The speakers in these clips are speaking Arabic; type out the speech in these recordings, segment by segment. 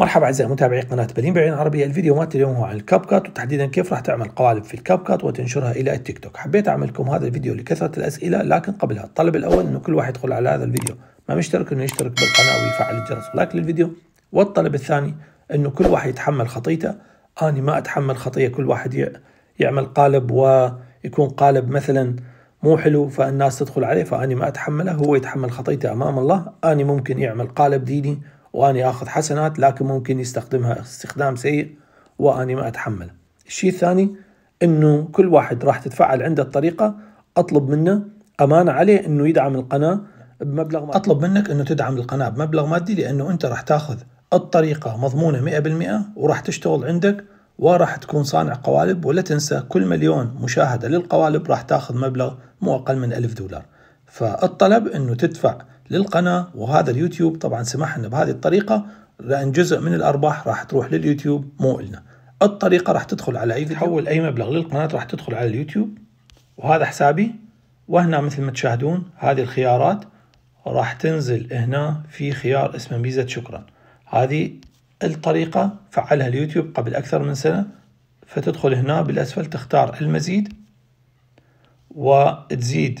مرحبا اعزائي متابعي قناه بلين بعين عربيه الفيديو مات اليوم هو عن الكاب كات وتحديدا كيف راح تعمل قوالب في الكاب كات وتنشرها الى التيك توك حبيت اعمل لكم هذا الفيديو لكثره الاسئله لكن قبلها الطلب الاول انه كل واحد يدخل على هذا الفيديو ما مشترك انه يشترك بالقناه ويفعل الجرس لايك للفيديو والطلب الثاني انه كل واحد يتحمل خطيته اني ما اتحمل خطيه كل واحد يعمل قالب ويكون قالب مثلا مو حلو فالناس تدخل عليه فاني ما اتحمله هو يتحمل خطيته امام الله اني ممكن يعمل قالب ديني واني اخذ حسنات لكن ممكن يستخدمها استخدام سيء واني ما اتحمله. الشيء الثاني انه كل واحد راح تتفعل عنده الطريقه اطلب منه امانه عليه انه يدعم القناه بمبلغ مادي. اطلب منك انه تدعم القناه بمبلغ مادي لانه انت راح تاخذ الطريقه مضمونه 100% وراح تشتغل عندك وراح تكون صانع قوالب ولا تنسى كل مليون مشاهده للقوالب راح تاخذ مبلغ مو اقل من 1000 دولار. فالطلب انه تدفع للقناة وهذا اليوتيوب طبعا سمح لنا بهذه الطريقة لأن جزء من الأرباح راح تروح لليوتيوب مو إلنا الطريقة راح تدخل على أي فيديو تحول أي مبلغ للقناة راح تدخل على اليوتيوب وهذا حسابي وهنا مثل ما تشاهدون هذه الخيارات راح تنزل هنا في خيار اسمه ميزة شكرا هذه الطريقة فعلها اليوتيوب قبل أكثر من سنة فتدخل هنا بالأسفل تختار المزيد وتزيد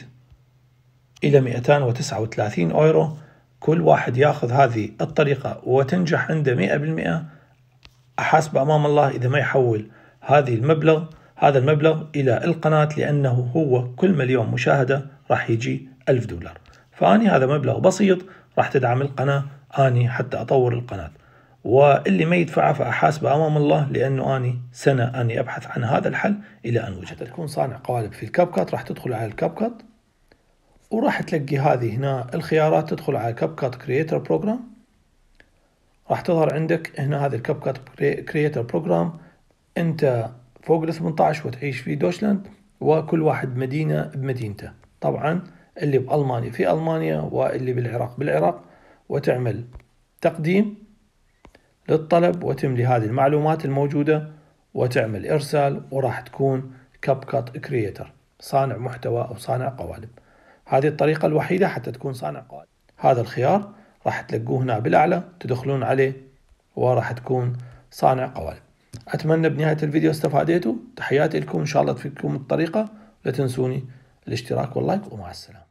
إلى 239 أورو كل واحد ياخذ هذه الطريقة وتنجح عنده 100% أحاسبه أمام الله إذا ما يحول هذه المبلغ هذا المبلغ إلى القناة لأنه هو كل مليون مشاهدة راح يجي ألف دولار فأني هذا مبلغ بسيط راح تدعم القناة أني حتى أطور القناة واللي ما يدفعه فأحاسبه أمام الله لأنه أني سنة أني أبحث عن هذا الحل إلى أن وجد تكون صانع قوالب في الكاب كات راح تدخل على الكاب كات وراح تلقي هذه هنا الخيارات تدخل على كاب كات كرييتر بروجرام راح تظهر عندك هنا هذا الكاب كات كرييتر بروجرام انت فوق ال 18 وتعيش في دوشلاند وكل واحد مدينة بمدينته طبعا اللي بألمانيا في ألمانيا واللي بالعراق بالعراق وتعمل تقديم للطلب وتملي هذه المعلومات الموجودة وتعمل إرسال وراح تكون كاب كات كرييتر صانع محتوى أو صانع قوالب هذه الطريقة الوحيدة حتى تكون صانع قائد هذا الخيار راح تلقوه هنا بالأعلى تدخلون عليه وراح تكون صانع قوالب أتمنى بنهاية الفيديو استفاديتوا تحياتي لكم إن شاء الله تفيدكم الطريقة لا تنسوني الاشتراك واللايك ومع السلامة